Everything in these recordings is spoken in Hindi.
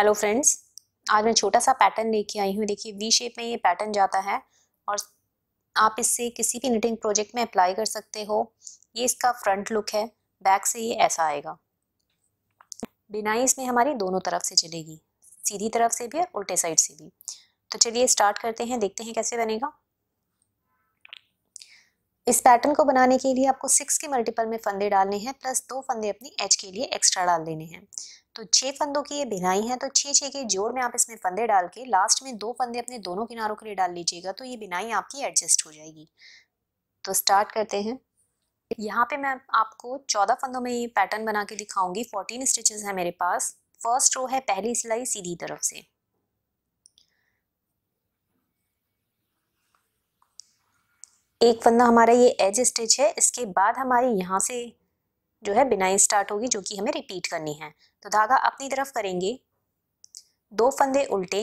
हेलो फ्रेंड्स आज मैं छोटा सा पैटर्न लेके आई हूँ देखिए वी शेप में ये पैटर्न जाता है और आप इससे किसी भी निटिंग प्रोजेक्ट में अप्लाई कर सकते हो ये इसका फ्रंट लुक है बैक से ये ऐसा आएगा बिनाई इसमें हमारी दोनों तरफ से चलेगी सीधी तरफ से भी और उल्टे साइड से भी तो चलिए स्टार्ट करते हैं देखते हैं कैसे बनेगा इस पैटर्न को बनाने के लिए आपको सिक्स के मल्टीपल में फंदे डालने हैं प्लस दो फंदे अपनी एच के लिए एक्स्ट्रा डाल देने हैं तो छह फंदों की ये बिनाई है तो छह छह के जोड़ में आप इसमें फंदे डाल के लास्ट में दो फंदे अपने दोनों किनारों के लिए डाल लीजिएगा तो ये बिनाई आपकी एडजस्ट हो जाएगी तो स्टार्ट करते हैं यहाँ पे मैं आपको चौदह फंदों में ये पैटर्न बना के दिखाऊंगी फोर्टीन स्टिचेस है मेरे पास फर्स्ट रो है पहली सिलाई सीधी तरफ से एक फंदा हमारा ये एज स्टिच है इसके बाद हमारी यहाँ से जो है बिनाई स्टार्ट होगी जो कि हमें रिपीट करनी है तो धागा अपनी तरफ करेंगे दो फंदे उल्टे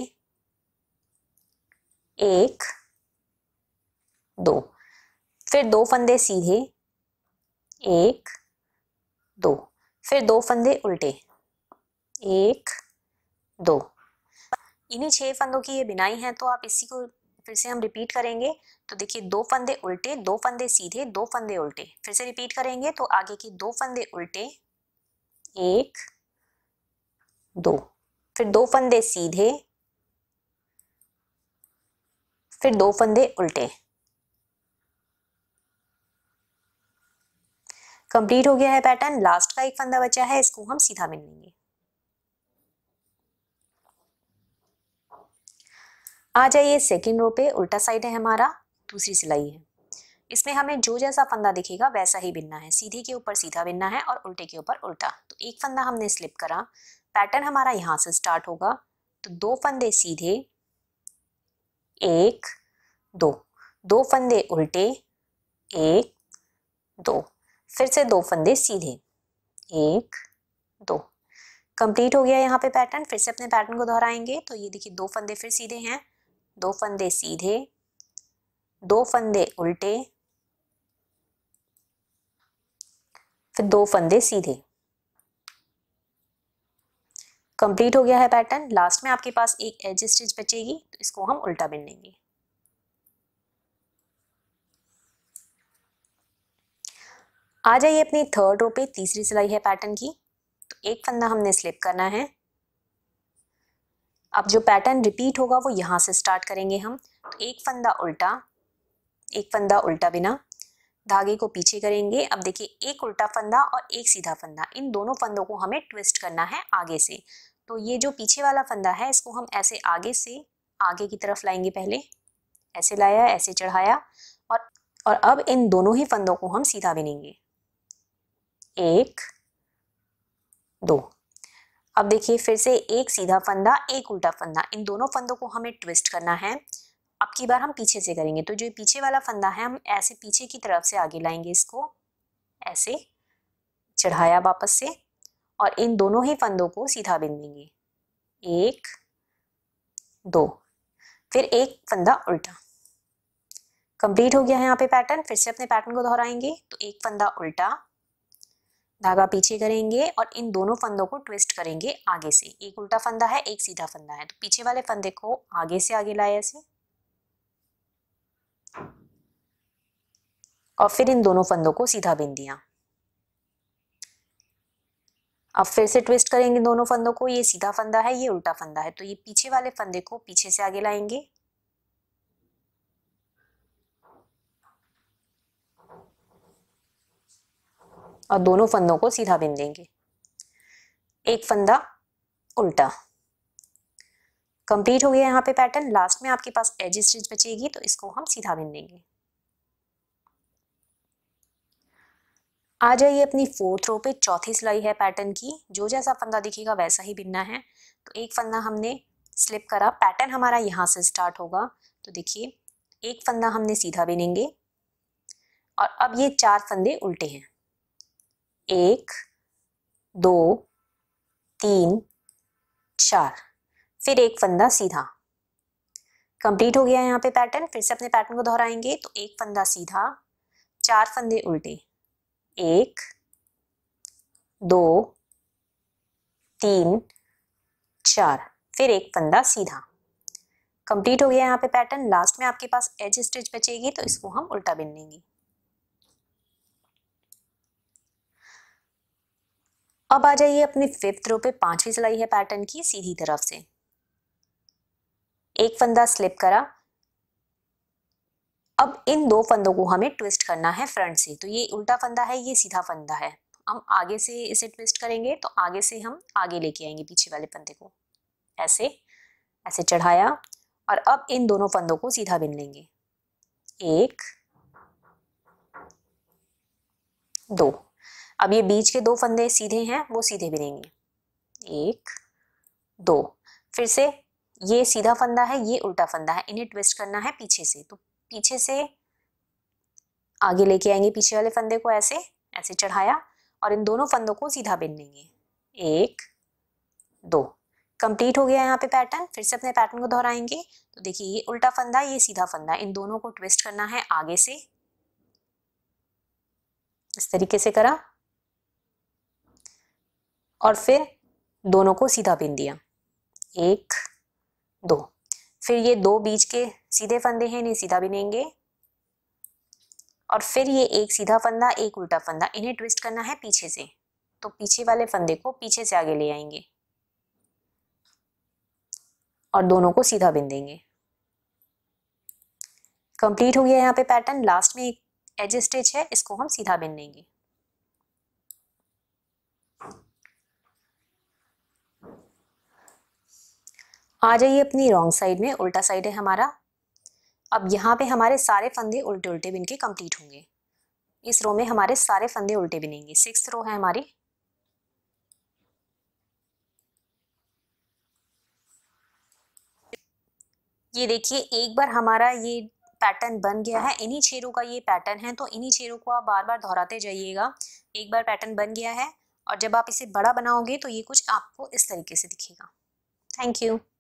एक दो फिर दो फंदे सीधे एक दो फिर दो फंदे उल्टे एक दो इन्हीं छह फंदों की ये बिनाई है तो आप इसी को फिर से हम रिपीट करेंगे तो देखिए दो फंदे उल्टे दो फंदे सीधे दो फंदे उल्टे फिर से रिपीट करेंगे तो आगे की दो फंदे उल्टे एक दो फिर दो फंदे सीधे फिर दो फंदे उल्टे कंप्लीट हो गया है पैटर्न लास्ट का एक फंदा बचा है इसको हम सीधा मिल लेंगे आ जाइए सेकेंड रो पे उल्टा साइड है हमारा दूसरी सिलाई है इसमें हमें जो जैसा फंदा दिखेगा वैसा ही बिनना है सीधे के ऊपर सीधा बिनना है और उल्टे के ऊपर उल्टा तो एक फंदा हमने स्लिप करा पैटर्न हमारा यहाँ से स्टार्ट होगा तो दो फंदे सीधे एक दो दो फंदे उल्टे एक दो फिर से दो फंदे सीधे एक दो कंप्लीट हो गया यहाँ पे पैटर्न फिर से अपने पैटर्न को दोहराएंगे तो ये देखिए दो फंदे फिर सीधे हैं दो फंदे सीधे दो फंदे उल्टे फिर दो फंदे सीधे कंप्लीट हो गया है पैटर्न लास्ट में आपके पास एक एज स्टिच बचेगी तो इसको हम उल्टा बिन लेंगे आ जाइए अपनी थर्ड रो पे तीसरी सिलाई है पैटर्न की तो एक फंदा हमने स्लिप करना है अब जो पैटर्न रिपीट होगा वो यहाँ से स्टार्ट करेंगे हम तो एक फंदा उल्टा एक फंदा उल्टा बिना धागे को पीछे करेंगे अब देखिए एक उल्टा फंदा और एक सीधा फंदा इन दोनों फंदों को हमें ट्विस्ट करना है आगे से तो ये जो पीछे वाला फंदा है इसको हम ऐसे आगे से आगे की तरफ लाएंगे पहले ऐसे लाया ऐसे चढ़ाया और और अब इन दोनों ही फंदों को हम सीधा बिनेंगे एक दो अब देखिए फिर से एक सीधा फंदा एक उल्टा फंदा इन दोनों फंदों को हमें ट्विस्ट करना है अब की बार हम पीछे से करेंगे तो जो पीछे वाला फंदा है हम ऐसे पीछे की तरफ से आगे लाएंगे इसको ऐसे चढ़ाया वापस से और इन दोनों ही फंदों को सीधा बिंदेंगे एक दो फिर एक फंदा उल्टा कंप्लीट हो गया है यहाँ पे पैटर्न फिर से अपने पैटर्न को दोहराएंगे तो एक फंदा उल्टा धागा पीछे करेंगे और इन दोनों फंदों को ट्विस्ट करेंगे आगे से एक उल्टा फंदा है एक सीधा फंदा है तो पीछे वाले फंदे को आगे से आगे लाए ऐसे और फिर इन दोनों फंदों को सीधा बिंदिया अब फिर से ट्विस्ट करेंगे दोनों फंदों को ये सीधा फंदा है ये उल्टा फंदा है तो ये पीछे वाले फंदे को पीछे से आगे लाएंगे और दोनों फंदों को सीधा देंगे एक फंदा उल्टा कंप्लीट हो गया यहाँ पे पैटर्न लास्ट में आपके पास एज स्टिच बचेगी तो इसको हम सीधा देंगे आ जाइए अपनी फोर्थ रो पे चौथी सिलाई है पैटर्न की जो जैसा फंदा दिखेगा वैसा ही बिनना है तो एक फंदा हमने स्लिप करा पैटर्न हमारा यहाँ से स्टार्ट होगा तो देखिए एक फंदा हमने सीधा बिनेंगे और अब ये चार फंदे उल्टे हैं एक दो तीन चार फिर एक फंदा सीधा कंप्लीट हो गया यहाँ पे पैटर्न फिर से अपने पैटर्न को दोहराएंगे तो एक फंदा सीधा चार फंदे उल्टे एक दो तीन चार फिर एक फंदा सीधा कंप्लीट हो गया यहाँ पे पैटर्न लास्ट में आपके पास एज स्टिच बचेगी तो इसको हम उल्टा बिन लेंगे अब आ जाइए अपने फिफ्थ रो पे पांचवी सिलाई है पैटर्न की सीधी तरफ से एक फंदा स्लिप करा अब इन दो फंदों को हमें ट्विस्ट करना है फ्रंट से तो ये उल्टा फंदा है ये सीधा फंदा है हम आगे से इसे ट्विस्ट करेंगे तो आगे से हम आगे लेके आएंगे पीछे वाले फंदे को ऐसे ऐसे चढ़ाया और अब इन दोनों फंदों को सीधा बिन लेंगे एक दो अब ये बीच के दो फंदे सीधे हैं वो सीधे भी रहेंगे एक दो फिर से ये सीधा फंदा है ये उल्टा फंदा है इन्हें ट्विस्ट करना है पीछे से तो पीछे से आगे लेके आएंगे पीछे वाले फंदे को ऐसे ऐसे चढ़ाया और इन दोनों फंदों को सीधा बिन लेंगे एक दो कंप्लीट हो गया यहाँ पे पैटर्न फिर से अपने पैटर्न को दोहराएंगे तो देखिए ये उल्टा फंदा ये सीधा फंदा इन दोनों को ट्विस्ट करना है आगे से इस तरीके से करा और फिर दोनों को सीधा बिन दिया एक दो फिर ये दो बीच के सीधे फंदे हैं इन्हें सीधा बिनेंगे और फिर ये एक सीधा फंदा एक उल्टा फंदा इन्हें ट्विस्ट करना है पीछे से तो पीछे वाले फंदे को पीछे से आगे ले आएंगे और दोनों को सीधा बिन देंगे कंप्लीट हो गया यहाँ पे पैटर्न लास्ट में एक एज स्टिच है इसको हम सीधा बिन देंगे आ जाइए अपनी रॉन्ग साइड में उल्टा साइड है हमारा अब यहाँ पे हमारे सारे फंदे उल्टे उल्टे बिन के कंप्लीट होंगे इस रो में हमारे सारे फंदे उल्टे बिनेंगे सिक्स रो है हमारी ये देखिए एक बार हमारा ये पैटर्न बन गया है इन्हीं छेरों का ये पैटर्न है तो इन्हीं छेरों को आप बार बार दोहराते जाइएगा एक बार पैटर्न बन गया है और जब आप इसे बड़ा बनाओगे तो ये कुछ आपको इस तरीके से दिखेगा थैंक यू